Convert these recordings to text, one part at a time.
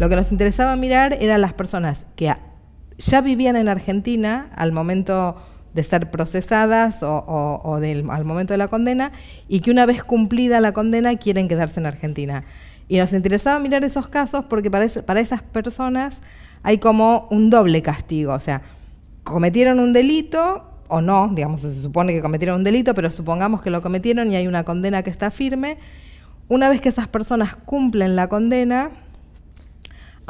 Lo que nos interesaba mirar eran las personas que ya vivían en Argentina al momento de ser procesadas o, al momento de la condena y que una vez cumplida la condena quieren quedarse en Argentina. Y nos interesaba mirar esos casos porque para esas personas hay como un doble castigo, o sea, cometieron un delito o no, digamos, se supone que cometieron un delito, pero supongamos que lo cometieron y hay una condena que está firme. Una vez que esas personas cumplen la condena,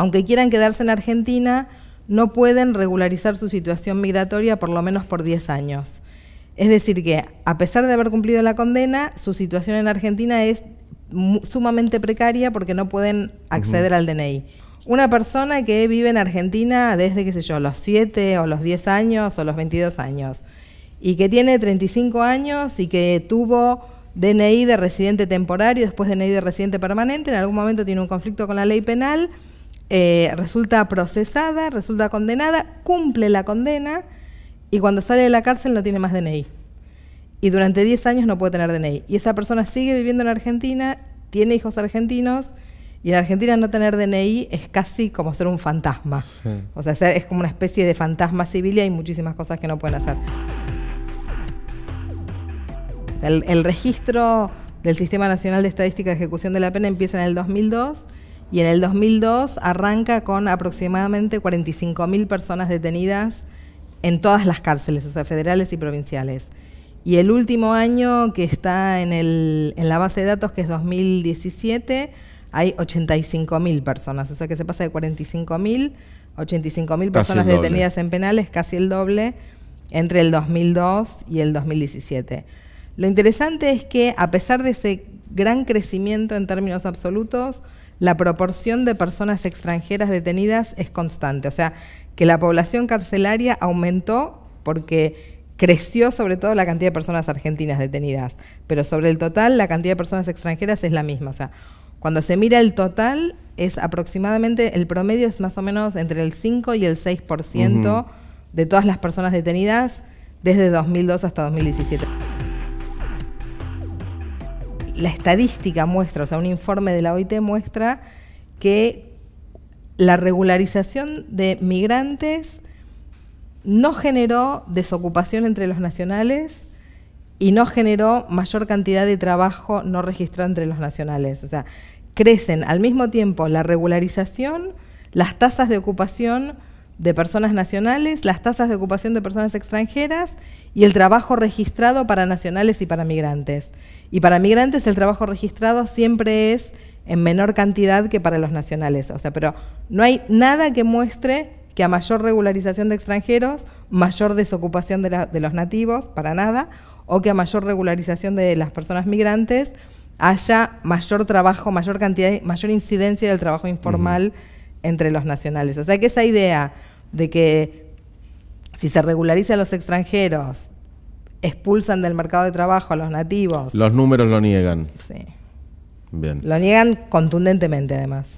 aunque quieran quedarse en Argentina, no pueden regularizar su situación migratoria por lo menos por 10 años. Es decir, que a pesar de haber cumplido la condena, su situación en Argentina es sumamente precaria porque no pueden acceder al DNI. Una persona que vive en Argentina desde, qué sé yo, los 7 o los 10 años o los 22 años y que tiene 35 años y que tuvo DNI de residente temporario, después DNI de residente permanente, en algún momento tiene un conflicto con la ley penal eh, resulta procesada, resulta condenada, cumple la condena y cuando sale de la cárcel no tiene más DNI. Y durante 10 años no puede tener DNI. Y esa persona sigue viviendo en Argentina, tiene hijos argentinos y en Argentina no tener DNI es casi como ser un fantasma. O sea, es como una especie de fantasma civil y hay muchísimas cosas que no pueden hacer. el registro del Sistema Nacional de Estadística de Ejecución de la Pena empieza en el 2002 y en el 2002 arranca con aproximadamente 45.000 personas detenidas en todas las cárceles, o sea, federales y provinciales. Y el último año que está en, la base de datos, que es 2017, hay 85.000 personas, o sea que se pasa de 45.000 a 85.000 personas detenidas en penales, casi el doble, entre el 2002 y el 2017. Lo interesante es que a pesar de ese gran crecimiento en términos absolutos, la proporción de personas extranjeras detenidas es constante. O sea, que la población carcelaria aumentó porque creció sobre todo la cantidad de personas argentinas detenidas, pero sobre el total la cantidad de personas extranjeras es la misma. O sea, cuando se mira el total, es aproximadamente, el promedio es más o menos entre el 5 y el 6% de todas las personas detenidas desde 2002 hasta 2017 la estadística muestra, o sea, un informe de la OIT muestra que la regularización de migrantes no generó desocupación entre los nacionales y no generó mayor cantidad de trabajo no registrado entre los nacionales. O sea, crecen al mismo tiempo la regularización, las tasas de ocupación, de personas nacionales, las tasas de ocupación de personas extranjeras y el trabajo registrado para nacionales y para migrantes. Y para migrantes el trabajo registrado siempre es en menor cantidad que para los nacionales. O sea, pero no hay nada que muestre que a mayor regularización de extranjeros, mayor desocupación de, los nativos, para nada, o que a mayor regularización de las personas migrantes haya mayor trabajo, mayor cantidad, mayor incidencia del trabajo informal entre los nacionales. O sea que esa idea de que si se regulariza a los extranjeros, expulsan del mercado de trabajo a los nativos. Los números lo niegan. Sí. Bien. Lo niegan contundentemente además.